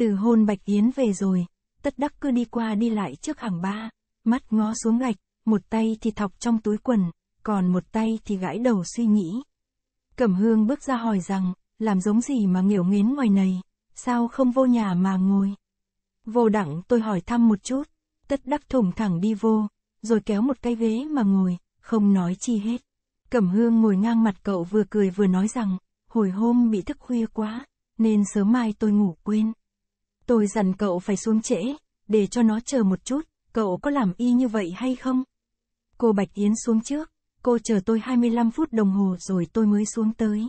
Từ hôn Bạch Yến về rồi, tất đắc cứ đi qua đi lại trước hàng ba, mắt ngó xuống gạch, một tay thì thọc trong túi quần, còn một tay thì gãi đầu suy nghĩ. Cẩm hương bước ra hỏi rằng, làm giống gì mà nghỉu nghiến ngoài này, sao không vô nhà mà ngồi. Vô đặng tôi hỏi thăm một chút, tất đắc thủng thẳng đi vô, rồi kéo một cái ghế mà ngồi, không nói chi hết. Cẩm hương ngồi ngang mặt cậu vừa cười vừa nói rằng, hồi hôm bị thức khuya quá, nên sớm mai tôi ngủ quên. Tôi dặn cậu phải xuống trễ, để cho nó chờ một chút, cậu có làm y như vậy hay không? Cô Bạch Yến xuống trước, cô chờ tôi 25 phút đồng hồ rồi tôi mới xuống tới.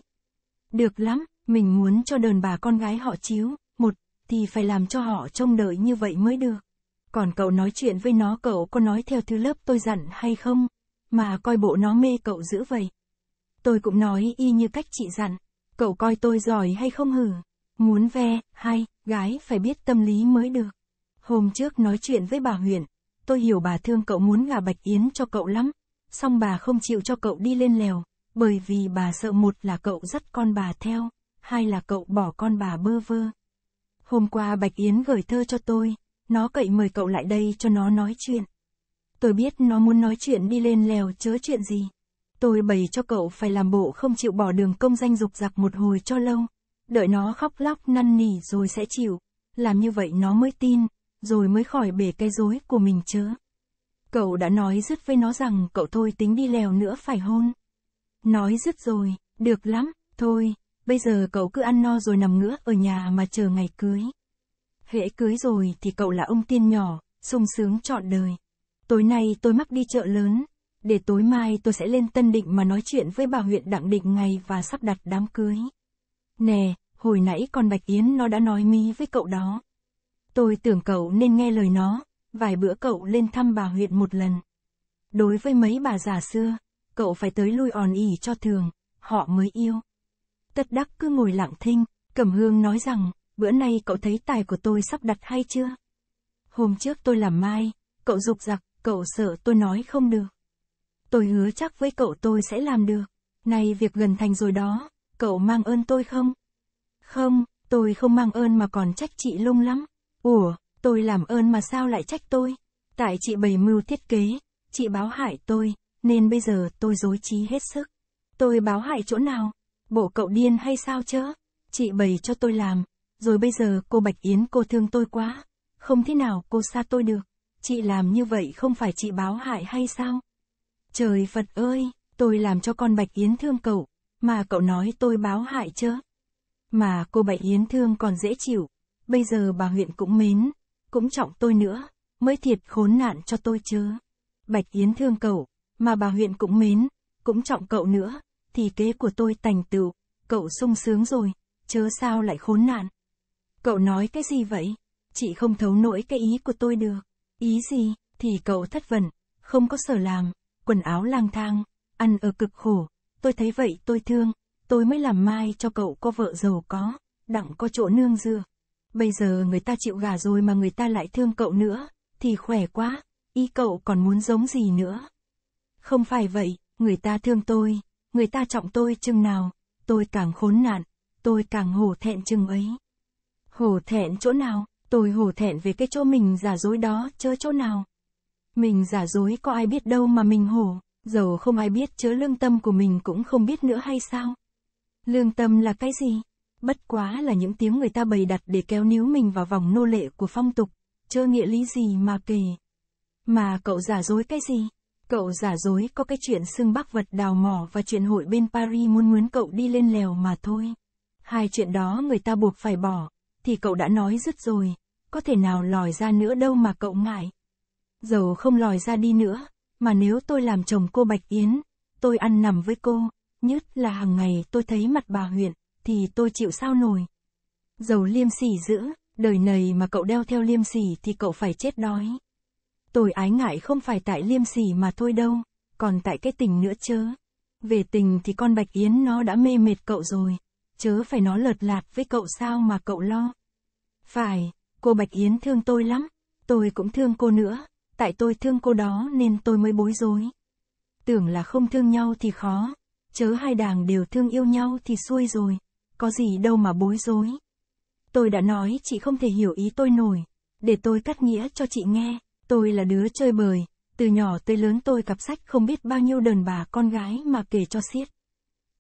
Được lắm, mình muốn cho đờn bà con gái họ chiếu, một, thì phải làm cho họ trông đợi như vậy mới được. Còn cậu nói chuyện với nó cậu có nói theo thứ lớp tôi dặn hay không? Mà coi bộ nó mê cậu dữ vậy. Tôi cũng nói y như cách chị dặn, cậu coi tôi giỏi hay không hử? Muốn ve, hay, gái phải biết tâm lý mới được. Hôm trước nói chuyện với bà Huyền, tôi hiểu bà thương cậu muốn gả Bạch Yến cho cậu lắm, song bà không chịu cho cậu đi lên lèo, bởi vì bà sợ một là cậu dắt con bà theo, hai là cậu bỏ con bà bơ vơ. Hôm qua Bạch Yến gửi thơ cho tôi, nó cậy mời cậu lại đây cho nó nói chuyện. Tôi biết nó muốn nói chuyện đi lên lèo chớ chuyện gì. Tôi bày cho cậu phải làm bộ không chịu bỏ đường công danh dục giặc một hồi cho lâu đợi nó khóc lóc năn nỉ rồi sẽ chịu, làm như vậy nó mới tin, rồi mới khỏi bể cái dối của mình chớ. Cậu đã nói dứt với nó rằng cậu thôi tính đi lèo nữa phải hôn. Nói dứt rồi, được lắm, thôi, bây giờ cậu cứ ăn no rồi nằm ngửa ở nhà mà chờ ngày cưới. Hễ cưới rồi thì cậu là ông tiên nhỏ, sung sướng trọn đời. Tối nay tôi mắc đi chợ lớn, để tối mai tôi sẽ lên Tân Định mà nói chuyện với bà huyện Đặng Định ngày và sắp đặt đám cưới. Nè, hồi nãy con Bạch Yến nó đã nói mí với cậu đó. Tôi tưởng cậu nên nghe lời nó, vài bữa cậu lên thăm bà huyện một lần. Đối với mấy bà già xưa, cậu phải tới lui òn ỉ cho thường, họ mới yêu. Tất đắc cứ ngồi lặng thinh, Cẩm Hương nói rằng, bữa nay cậu thấy tài của tôi sắp đặt hay chưa? Hôm trước tôi làm mai, cậu dục giặc, cậu sợ tôi nói không được. Tôi hứa chắc với cậu tôi sẽ làm được. Nay việc gần thành rồi đó, cậu mang ơn tôi không? Không, tôi không mang ơn mà còn trách chị lung lắm. Ủa, tôi làm ơn mà sao lại trách tôi? Tại chị bày mưu thiết kế, chị báo hại tôi, nên bây giờ tôi dối trí hết sức. Tôi báo hại chỗ nào? Bộ cậu điên hay sao chớ? Chị bày cho tôi làm, rồi bây giờ cô Bạch Yến cô thương tôi quá. Không thế nào cô xa tôi được. Chị làm như vậy không phải chị báo hại hay sao? Trời Phật ơi, tôi làm cho con Bạch Yến thương cậu, mà cậu nói tôi báo hại chớ. Mà cô Bảy Yến thương còn dễ chịu, bây giờ bà huyện cũng mến, cũng trọng tôi nữa, mới thiệt khốn nạn cho tôi chứ. Bạch Yến thương cậu, mà bà huyện cũng mến, cũng trọng cậu nữa, thì kế của tôi thành tựu, cậu sung sướng rồi, chớ sao lại khốn nạn. Cậu nói cái gì vậy? Chị không thấu nổi cái ý của tôi được. Ý gì, thì cậu thất vẩn, không có sở làm, quần áo lang thang, ăn ở cực khổ, tôi thấy vậy tôi thương, tôi mới làm mai cho cậu có vợ giàu có, đặng có chỗ nương dừa. Bây giờ người ta chịu gà rồi mà người ta lại thương cậu nữa, thì khỏe quá, y cậu còn muốn giống gì nữa. Không phải vậy, người ta thương tôi, người ta trọng tôi chừng nào, tôi càng khốn nạn, tôi càng hổ thẹn chừng ấy. Hổ thẹn chỗ nào, tôi hổ thẹn về cái chỗ mình giả dối đó, chớ chỗ nào. Mình giả dối có ai biết đâu mà mình hổ, dầu không ai biết chớ lương tâm của mình cũng không biết nữa hay sao. Lương tâm là cái gì? Bất quá là những tiếng người ta bày đặt để kéo níu mình vào vòng nô lệ của phong tục, chơ nghĩa lý gì mà kể. Mà cậu giả dối cái gì? Cậu giả dối có cái chuyện xương bắc vật đào mỏ và chuyện hội bên Paris muốn muốn cậu đi lên lèo mà thôi. Hai chuyện đó người ta buộc phải bỏ, thì cậu đã nói dứt rồi, có thể nào lòi ra nữa đâu mà cậu ngại. Dầu không lòi ra đi nữa, mà nếu tôi làm chồng cô Bạch Yến, tôi ăn nằm với cô. Nhất là hàng ngày tôi thấy mặt bà huyện, thì tôi chịu sao nổi. Dầu liêm sỉ giữa, đời này mà cậu đeo theo liêm sỉ thì cậu phải chết đói. Tôi ái ngại không phải tại liêm sỉ mà thôi đâu, còn tại cái tình nữa chớ. Về tình thì con Bạch Yến nó đã mê mệt cậu rồi, chớ phải nó lợt lạt với cậu sao mà cậu lo. Phải, cô Bạch Yến thương tôi lắm, tôi cũng thương cô nữa, tại tôi thương cô đó nên tôi mới bối rối. Tưởng là không thương nhau thì khó, chớ hai đảng đều thương yêu nhau thì xuôi rồi, có gì đâu mà bối rối. Tôi đã nói chị không thể hiểu ý tôi nổi, để tôi cắt nghĩa cho chị nghe, tôi là đứa chơi bời, từ nhỏ tới lớn tôi cặp sách không biết bao nhiêu đờn bà con gái mà kể cho xiết.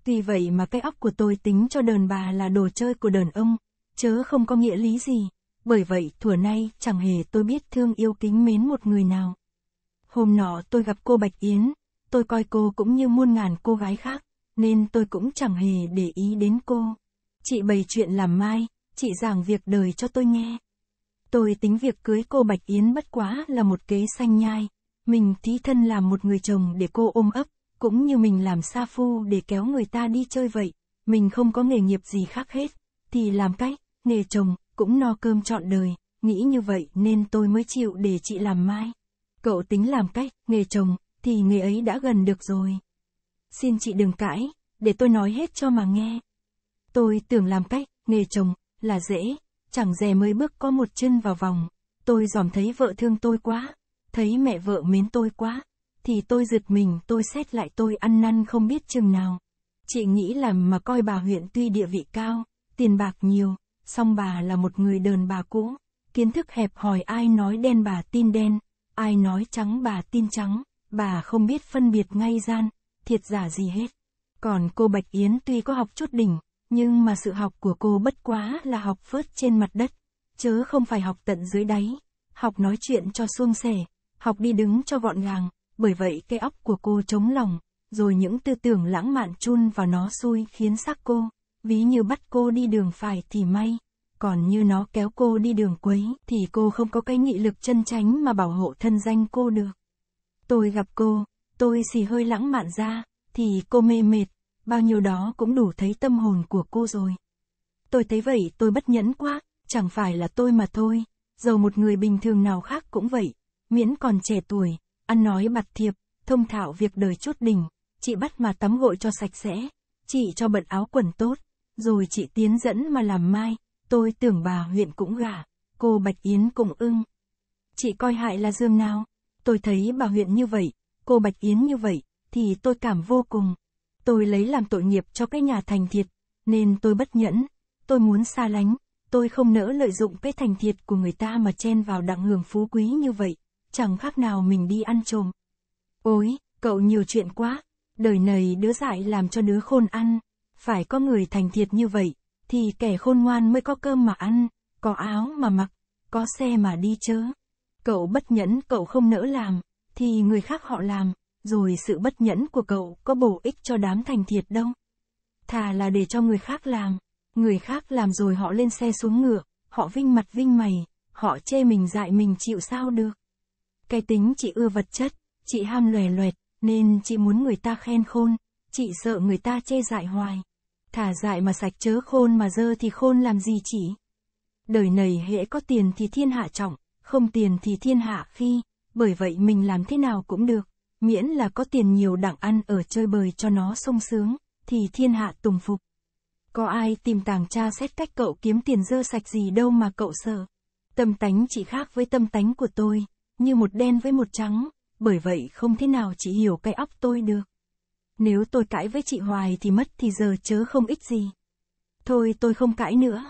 Tuy vậy mà cái óc của tôi tính cho đờn bà là đồ chơi của đờn ông, chớ không có nghĩa lý gì, bởi vậy thuở nay chẳng hề tôi biết thương yêu kính mến một người nào. Hôm nọ tôi gặp cô Bạch Yến, tôi coi cô cũng như muôn ngàn cô gái khác, nên tôi cũng chẳng hề để ý đến cô. Chị bày chuyện làm mai, chị giảng việc đời cho tôi nghe. Tôi tính việc cưới cô Bạch Yến bất quá là một kế xanh nhai, mình thí thân làm một người chồng để cô ôm ấp, cũng như mình làm sa phu để kéo người ta đi chơi vậy, mình không có nghề nghiệp gì khác hết, thì làm cách, nghề chồng, cũng no cơm trọn đời, nghĩ như vậy nên tôi mới chịu để chị làm mai. Cậu tính làm cách, nghề chồng, thì người ấy đã gần được rồi. Xin chị đừng cãi, để tôi nói hết cho mà nghe. Tôi tưởng làm cách, nghề chồng, là dễ, chẳng dè mới bước có một chân vào vòng. Tôi dòm thấy vợ thương tôi quá, thấy mẹ vợ mến tôi quá, thì tôi giật mình tôi xét lại tôi ăn năn không biết chừng nào. Chị nghĩ làm mà coi bà huyện tuy địa vị cao, tiền bạc nhiều, song bà là một người đờn bà cũ, kiến thức hẹp hỏi ai nói đen bà tin đen, ai nói trắng bà tin trắng. Bà không biết phân biệt ngay gian, thiệt giả gì hết. Còn cô Bạch Yến tuy có học chút đỉnh, nhưng mà sự học của cô bất quá là học phớt trên mặt đất, chớ không phải học tận dưới đáy, học nói chuyện cho suông sẻ, học đi đứng cho gọn gàng, bởi vậy cái óc của cô trống lòng, rồi những tư tưởng lãng mạn chun vào nó xui khiến xác cô, ví như bắt cô đi đường phải thì may, còn như nó kéo cô đi đường quấy thì cô không có cái nghị lực chân tránh mà bảo hộ thân danh cô được. Tôi gặp cô, tôi xì hơi lãng mạn ra, thì cô mê mệt, bao nhiêu đó cũng đủ thấy tâm hồn của cô rồi. Tôi thấy vậy tôi bất nhẫn quá, chẳng phải là tôi mà thôi, dầu một người bình thường nào khác cũng vậy, miễn còn trẻ tuổi, ăn nói bặt thiệp, thông thạo việc đời chút đỉnh, chị bắt mà tắm gội cho sạch sẽ, chị cho bận áo quần tốt, rồi chị tiến dẫn mà làm mai, tôi tưởng bà huyện cũng gả, cô Bạch Yến cũng ưng. Chị coi hại là dương nào? Tôi thấy bà huyện như vậy, cô Bạch Yến như vậy, thì tôi cảm vô cùng. Tôi lấy làm tội nghiệp cho cái nhà thành thiệt, nên tôi bất nhẫn, tôi muốn xa lánh, tôi không nỡ lợi dụng cái thành thiệt của người ta mà chen vào đặng hưởng phú quý như vậy, chẳng khác nào mình đi ăn trộm. Ôi, cậu nhiều chuyện quá, đời này đứa dại làm cho đứa khôn ăn, phải có người thành thiệt như vậy, thì kẻ khôn ngoan mới có cơm mà ăn, có áo mà mặc, có xe mà đi chớ. Cậu bất nhẫn cậu không nỡ làm, thì người khác họ làm, rồi sự bất nhẫn của cậu có bổ ích cho đám thành thiệt đâu. Thà là để cho người khác làm, người khác làm rồi họ lên xe xuống ngựa, họ vinh mặt vinh mày, họ chê mình dại mình chịu sao được. Cái tính chị ưa vật chất, chị ham lòe loẹt, nên chị muốn người ta khen khôn, chị sợ người ta chê dại hoài. Thả dại mà sạch chớ khôn mà dơ thì khôn làm gì chỉ. Đời này hễ có tiền thì thiên hạ trọng, không tiền thì thiên hạ phi. bởi vậy mình làm thế nào cũng được, miễn là có tiền nhiều đặng ăn ở chơi bời cho nó sung sướng, thì thiên hạ tùng phục. Có ai tìm tàng tra xét cách cậu kiếm tiền dơ sạch gì đâu mà cậu sợ. Tâm tánh chị khác với tâm tánh của tôi, như một đen với một trắng, bởi vậy không thế nào chị hiểu cái óc tôi được. Nếu tôi cãi với chị hoài thì mất thì giờ chớ không ích gì. Thôi tôi không cãi nữa.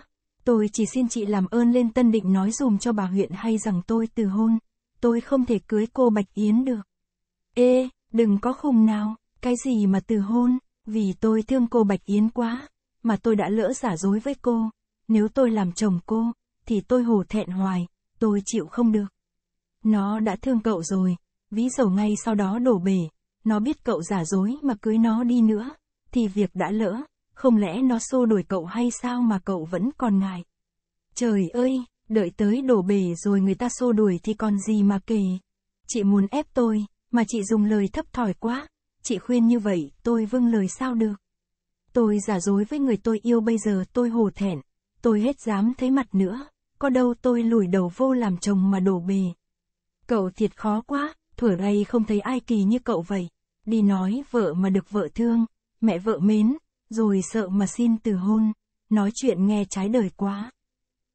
Tôi chỉ xin chị làm ơn lên Tân Định nói dùm cho bà huyện hay rằng tôi từ hôn. Tôi không thể cưới cô Bạch Yến được. Ê, đừng có khùng nào, cái gì mà từ hôn, vì tôi thương cô Bạch Yến quá, mà tôi đã lỡ giả dối với cô. Nếu tôi làm chồng cô, thì tôi hổ thẹn hoài, tôi chịu không được. Nó đã thương cậu rồi, ví dầu ngay sau đó đổ bể, nó biết cậu giả dối mà cưới nó đi nữa, thì việc đã lỡ, không lẽ nó xô đuổi cậu hay sao mà cậu vẫn còn ngại? Trời ơi, đợi tới đổ bể rồi người ta xô đuổi thì còn gì mà kể. Chị muốn ép tôi, mà chị dùng lời thấp thỏi quá. Chị khuyên như vậy, tôi vâng lời sao được. Tôi giả dối với người tôi yêu bây giờ tôi hổ thẹn. Tôi hết dám thấy mặt nữa. Có đâu tôi lùi đầu vô làm chồng mà đổ bề. Cậu thiệt khó quá, thuở đây không thấy ai kỳ như cậu vậy. Đi nói vợ mà được vợ thương, mẹ vợ mến, rồi sợ mà xin từ hôn, nói chuyện nghe trái đời quá.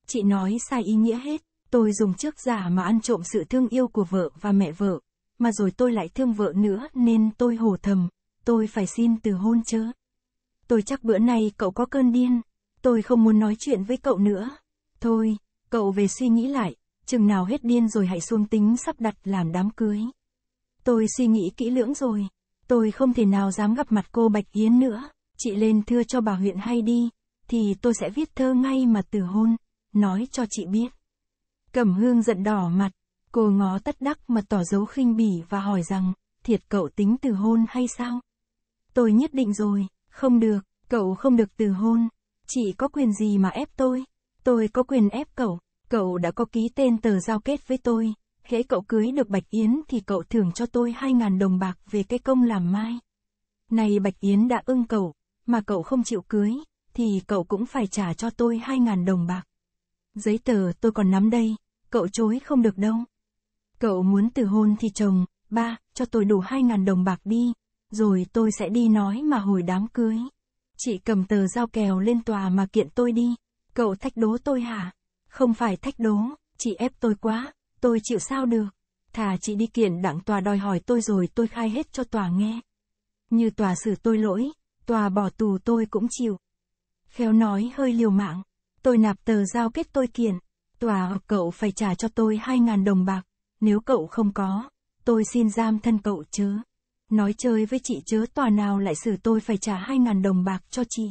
Chị nói sai ý nghĩa hết, tôi dùng trước giả mà ăn trộm sự thương yêu của vợ và mẹ vợ, mà rồi tôi lại thương vợ nữa nên tôi hổ thầm, tôi phải xin từ hôn chứ. Tôi chắc bữa nay cậu có cơn điên, tôi không muốn nói chuyện với cậu nữa. Thôi, cậu về suy nghĩ lại, chừng nào hết điên rồi hãy xuống tính sắp đặt làm đám cưới. Tôi suy nghĩ kỹ lưỡng rồi, tôi không thể nào dám gặp mặt cô Bạch Yến nữa. Chị lên thưa cho bà huyện hay đi, thì tôi sẽ viết thơ ngay mà từ hôn, nói cho chị biết. Cẩm hương giận đỏ mặt, cô ngó tất đắc mà tỏ dấu khinh bỉ và hỏi rằng, thiệt cậu tính từ hôn hay sao? Tôi nhất định rồi, không được, cậu không được từ hôn. Chị có quyền gì mà ép tôi? Tôi có quyền ép cậu, cậu đã có ký tên tờ giao kết với tôi. Hễ cậu cưới được Bạch Yến thì cậu thưởng cho tôi 2.000 đồng bạc về cái công làm mai. Này Bạch Yến đã ưng cậu, mà cậu không chịu cưới, thì cậu cũng phải trả cho tôi 2.000 đồng bạc. Giấy tờ tôi còn nắm đây, cậu chối không được đâu. Cậu muốn từ hôn thì chồng, ba, cho tôi đủ 2.000 đồng bạc đi, rồi tôi sẽ đi nói mà hồi đám cưới. Chị cầm tờ giao kèo lên tòa mà kiện tôi đi, cậu thách đố tôi hả? Không phải thách đố, chị ép tôi quá, tôi chịu sao được. Thà chị đi kiện đặng tòa đòi hỏi tôi rồi tôi khai hết cho tòa nghe. Như tòa xử tôi lỗi, tòa bỏ tù tôi cũng chịu. Khéo nói hơi liều mạng, tôi nạp tờ giao kết tôi kiện, tòa hoặc cậu phải trả cho tôi 2.000 đồng bạc, nếu cậu không có, tôi xin giam thân cậu chứ. Nói chơi với chị chớ tòa nào lại xử tôi phải trả 2.000 đồng bạc cho chị.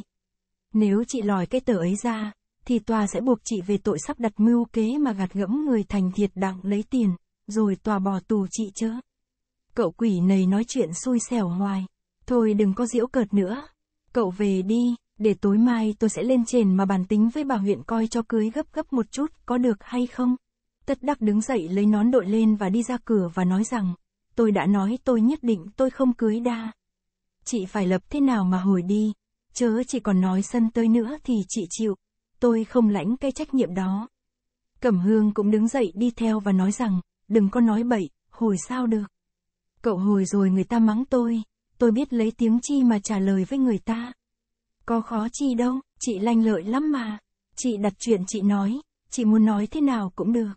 Nếu chị lòi cái tờ ấy ra, thì tòa sẽ buộc chị về tội sắp đặt mưu kế mà gạt gẫm người thành thiệt đặng lấy tiền, rồi tòa bỏ tù chị chớ. Cậu quỷ này nói chuyện xui xẻo hoài. Thôi đừng có diễu cợt nữa. Cậu về đi, để tối mai tôi sẽ lên trên mà bàn tính với bà huyện coi cho cưới gấp gấp một chút, có được hay không? Tất đắc đứng dậy lấy nón đội lên và đi ra cửa và nói rằng, tôi đã nói tôi nhất định tôi không cưới đa. Chị phải lập thế nào mà hồi đi, chớ chị còn nói sân tới nữa thì chị chịu, tôi không lãnh cái trách nhiệm đó. Cẩm hương cũng đứng dậy đi theo và nói rằng, đừng có nói bậy, hồi sao được. Cậu hồi rồi người ta mắng tôi, tôi biết lấy tiếng chi mà trả lời với người ta. Có khó chi đâu, chị lanh lợi lắm mà. Chị đặt chuyện chị nói, chị muốn nói thế nào cũng được.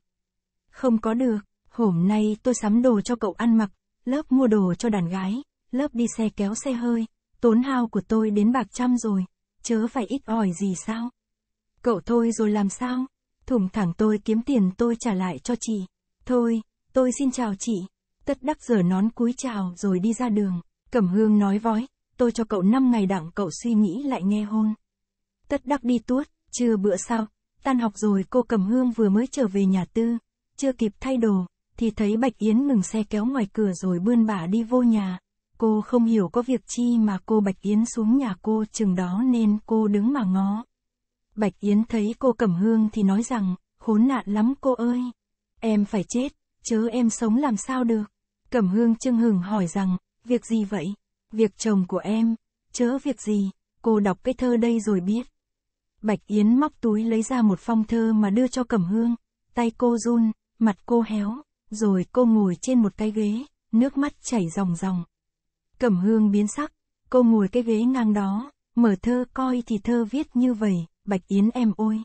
Không có được, hôm nay tôi sắm đồ cho cậu ăn mặc, lớp mua đồ cho đàn gái, lớp đi xe kéo xe hơi, tốn hao của tôi đến bạc trăm rồi, chớ phải ít ỏi gì sao. Cậu thôi rồi làm sao, thủng thẳng tôi kiếm tiền tôi trả lại cho chị. Thôi, tôi xin chào chị. Tất đắc giở nón cúi chào rồi đi ra đường. Cẩm hương nói vói, tôi cho cậu 5 ngày đặng cậu suy nghĩ lại nghe hôn. Tất đắc đi tuốt, chưa bữa sau, tan học rồi cô Cẩm hương vừa mới trở về nhà tư, chưa kịp thay đồ, thì thấy Bạch Yến ngừng xe kéo ngoài cửa rồi bươn bả đi vô nhà. Cô không hiểu có việc chi mà cô Bạch Yến xuống nhà cô chừng đó nên cô đứng mà ngó. Bạch Yến thấy cô Cẩm Hương thì nói rằng, khốn nạn lắm cô ơi. Em phải chết, chớ em sống làm sao được. Cẩm Hương chưng hừng hỏi rằng, Việc gì vậy? Việc chồng của em. Chớ việc gì, cô đọc cái thơ đây rồi biết. Bạch Yến móc túi lấy ra một phong thơ mà đưa cho Cẩm Hương. Tay cô run, mặt cô héo, rồi cô ngồi trên một cái ghế, nước mắt chảy ròng ròng. Cẩm Hương biến sắc, cô ngồi cái ghế ngang đó, mở thơ coi thì thơ viết như vậy, Bạch Yến em ôi.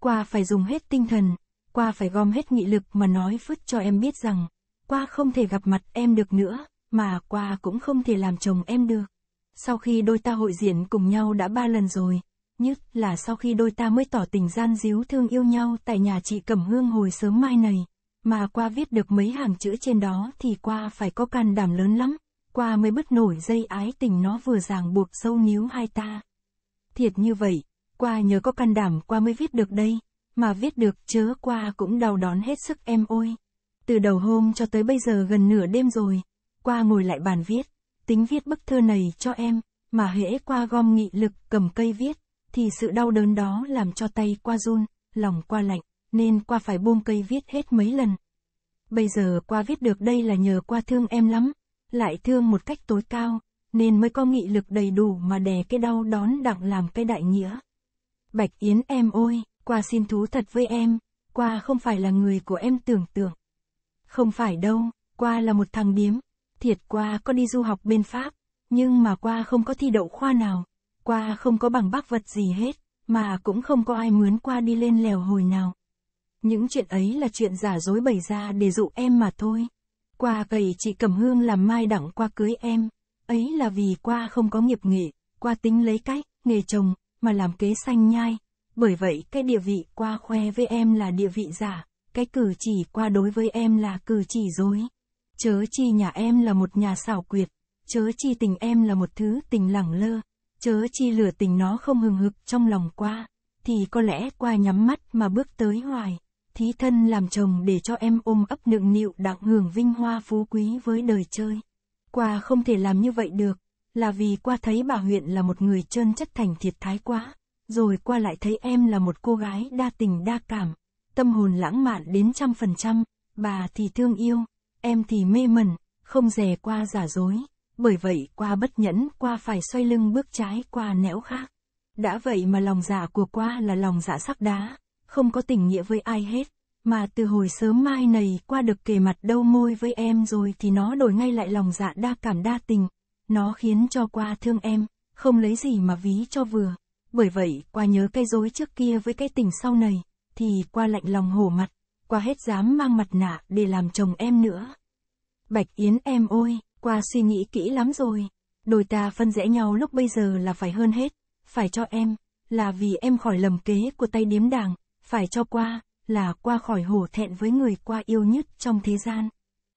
Qua phải dùng hết tinh thần, qua phải gom hết nghị lực mà nói phứt cho em biết rằng, qua không thể gặp mặt em được nữa, mà qua cũng không thể làm chồng em được. Sau khi đôi ta hội diễn cùng nhau đã ba lần rồi. Nhất là sau khi đôi ta mới tỏ tình gian díu thương yêu nhau tại nhà chị Cẩm Hương hồi sớm mai này. Mà qua viết được mấy hàng chữ trên đó thì qua phải có can đảm lớn lắm. Qua mới bứt nổi dây ái tình nó vừa ràng buộc sâu níu hai ta. Thiệt như vậy, qua nhớ có can đảm qua mới viết được đây. Mà viết được chớ qua cũng đau đón hết sức em ôi. Từ đầu hôm cho tới bây giờ gần nửa đêm rồi, qua ngồi lại bàn viết, tính viết bức thơ này cho em, mà hễ qua gom nghị lực cầm cây viết, thì sự đau đớn đó làm cho tay qua run, lòng qua lạnh, nên qua phải buông cây viết hết mấy lần. Bây giờ qua viết được đây là nhờ qua thương em lắm, lại thương một cách tối cao, nên mới có nghị lực đầy đủ mà đè cái đau đón đặng làm cái đại nghĩa. Bạch Yến em ôi, qua xin thú thật với em, qua không phải là người của em tưởng tượng. Không phải đâu, qua là một thằng điếm, Thiệt qua có đi du học bên Pháp, nhưng mà qua không có thi đậu khoa nào, qua không có bằng bác vật gì hết, mà cũng không có ai mướn qua đi lên lèo hồi nào. Những chuyện ấy là chuyện giả dối bày ra để dụ em mà thôi. Qua gầy chị Cẩm Hương làm mai đẳng qua cưới em, ấy là vì qua không có nghiệp nghệ, qua tính lấy cách, nghề chồng, mà làm kế xanh nhai. Bởi vậy cái địa vị qua khoe với em là địa vị giả, cái cử chỉ qua đối với em là cử chỉ dối. Chớ chi nhà em là một nhà xảo quyệt, chớ chi tình em là một thứ tình lẳng lơ, chớ chi lửa tình nó không hừng hực trong lòng qua, thì có lẽ qua nhắm mắt mà bước tới hoài, thí thân làm chồng để cho em ôm ấp nựng nịu đặng hưởng vinh hoa phú quý với đời chơi. Qua không thể làm như vậy được, là vì qua thấy bà huyện là một người trơn chất thành thiệt thái quá, rồi qua lại thấy em là một cô gái đa tình đa cảm, tâm hồn lãng mạn đến trăm phần trăm, bà thì thương yêu, em thì mê mẩn, không dè qua giả dối, bởi vậy qua bất nhẫn qua phải xoay lưng bước trái qua nẻo khác. Đã vậy mà lòng dạ của qua là lòng dạ sắc đá, không có tình nghĩa với ai hết, mà từ hồi sớm mai này qua được kề mặt đâu môi với em rồi thì nó đổi ngay lại lòng dạ đa cảm đa tình, nó khiến cho qua thương em, không lấy gì mà ví cho vừa. Bởi vậy, qua nhớ cái dối trước kia với cái tình sau này, thì qua lạnh lòng hổ mặt, qua hết dám mang mặt nạ để làm chồng em nữa. Bạch Yến em ôi, qua suy nghĩ kỹ lắm rồi, đôi ta phân rẽ nhau lúc bây giờ là phải hơn hết, phải cho em, là vì em khỏi lầm kế của tay điếm đảng, phải cho qua, là qua khỏi hổ thẹn với người qua yêu nhất trong thế gian.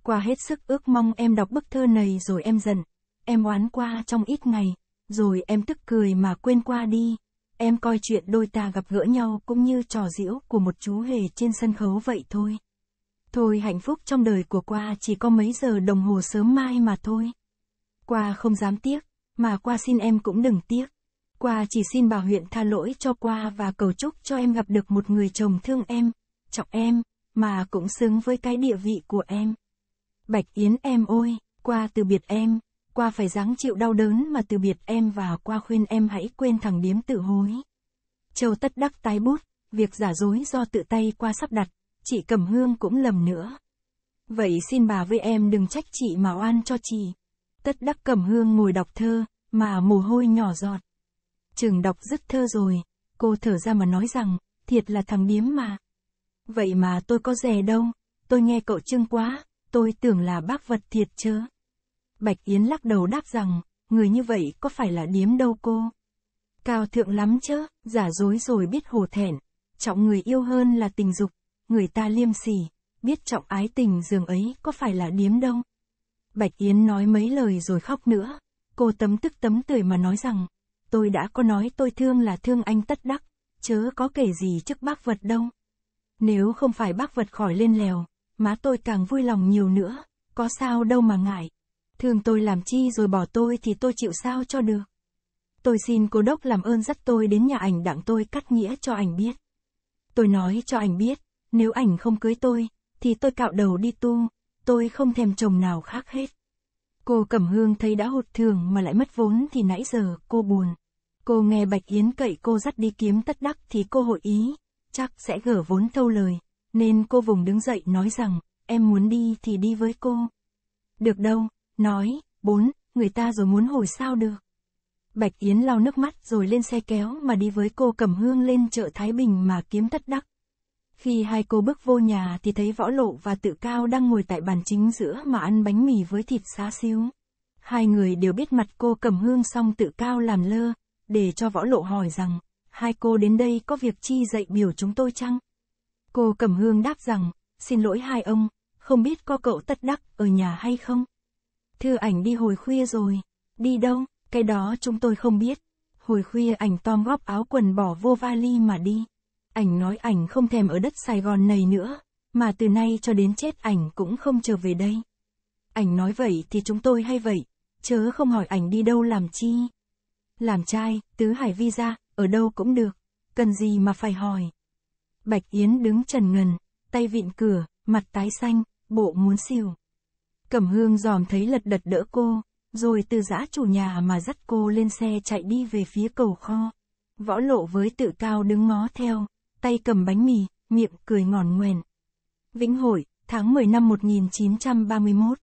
Qua hết sức ước mong em đọc bức thơ này rồi em giận, em oán qua trong ít ngày, rồi em tức cười mà quên qua đi. Em coi chuyện đôi ta gặp gỡ nhau cũng như trò diễu của một chú hề trên sân khấu vậy thôi. Thôi hạnh phúc trong đời của qua chỉ có mấy giờ đồng hồ sớm mai mà thôi. Qua không dám tiếc, mà qua xin em cũng đừng tiếc. Qua chỉ xin bà huyện tha lỗi cho qua và cầu chúc cho em gặp được một người chồng thương em, trọng em, mà cũng xứng với cái địa vị của em. Bạch Yến em ôi, qua từ biệt em qua phải dáng chịu đau đớn mà từ biệt em và qua khuyên em hãy quên thằng điếm tự hối. Châu tất đắc tái bút, việc giả dối do tự tay qua sắp đặt, chị cầm Hương cũng lầm nữa. Vậy xin bà với em đừng trách chị mà oan cho chị. Tất đắc cầm Hương ngồi đọc thơ, mà mồ hôi nhỏ giọt. Trường đọc dứt thơ rồi, cô thở ra mà nói rằng, thiệt là thằng điếm mà. Vậy mà tôi có rẻ đâu, tôi nghe cậu trưng quá, tôi tưởng là bác vật thiệt chớ. Bạch Yến lắc đầu đáp rằng, người như vậy có phải là điếm đâu cô? Cao thượng lắm chứ, giả dối rồi biết hồ thẹn, trọng người yêu hơn là tình dục, người ta liêm sỉ, biết trọng ái tình Dường ấy có phải là điếm đâu. Bạch Yến nói mấy lời rồi khóc nữa, cô tấm tức tấm tưởi mà nói rằng, tôi đã có nói tôi thương là thương anh tất đắc, chớ có kể gì trước bác vật đâu. Nếu không phải bác vật khỏi lên lèo, má tôi càng vui lòng nhiều nữa, có sao đâu mà ngại. Thương tôi làm chi rồi bỏ tôi thì tôi chịu sao cho được. Tôi xin cô đốc làm ơn dắt tôi đến nhà ảnh đặng tôi cắt nghĩa cho ảnh biết. Tôi nói cho ảnh biết, nếu ảnh không cưới tôi, thì tôi cạo đầu đi tu, tôi không thèm chồng nào khác hết. Cô Cẩm Hương thấy đã hụt thường mà lại mất vốn thì nãy giờ cô buồn. Cô nghe Bạch Yến cậy cô dắt đi kiếm tất đắc thì cô hội ý, chắc sẽ gỡ vốn thâu lời, nên cô vùng đứng dậy nói rằng, em muốn đi thì đi với cô. Được đâu, nói, bốn, người ta rồi muốn hồi sao được. Bạch Yến lau nước mắt rồi lên xe kéo mà đi với cô Cẩm Hương lên chợ Thái Bình mà kiếm tất đắc. Khi hai cô bước vô nhà thì thấy Võ Lộ và Tự Cao đang ngồi tại bàn chính giữa mà ăn bánh mì với thịt xá xíu. Hai người đều biết mặt cô Cẩm Hương xong Tự Cao làm lơ, để cho Võ Lộ hỏi rằng, hai cô đến đây có việc chi dạy biểu chúng tôi chăng? Cô Cẩm Hương đáp rằng, xin lỗi hai ông, không biết có cậu tất đắc ở nhà hay không? Thư ảnh đi hồi khuya rồi. Đi đâu? Cái đó chúng tôi không biết. Hồi khuya ảnh tom góp áo quần bỏ vô vali mà đi. Ảnh nói ảnh không thèm ở đất Sài Gòn này nữa, mà từ nay cho đến chết ảnh cũng không trở về đây. Ảnh nói vậy thì chúng tôi hay vậy, chớ không hỏi ảnh đi đâu làm chi. Làm trai, tứ hải visa, ở đâu cũng được, cần gì mà phải hỏi. Bạch Yến đứng trần ngần, tay vịn cửa, mặt tái xanh, bộ muốn xỉu. Cẩm hương giòm thấy lật đật đỡ cô, rồi từ giã chủ nhà mà dắt cô lên xe chạy đi về phía cầu kho. Võ lộ với tự cao đứng ngó theo, tay cầm bánh mì, miệng cười ngòn ngoèn. Vĩnh Hội, tháng 10 năm 1931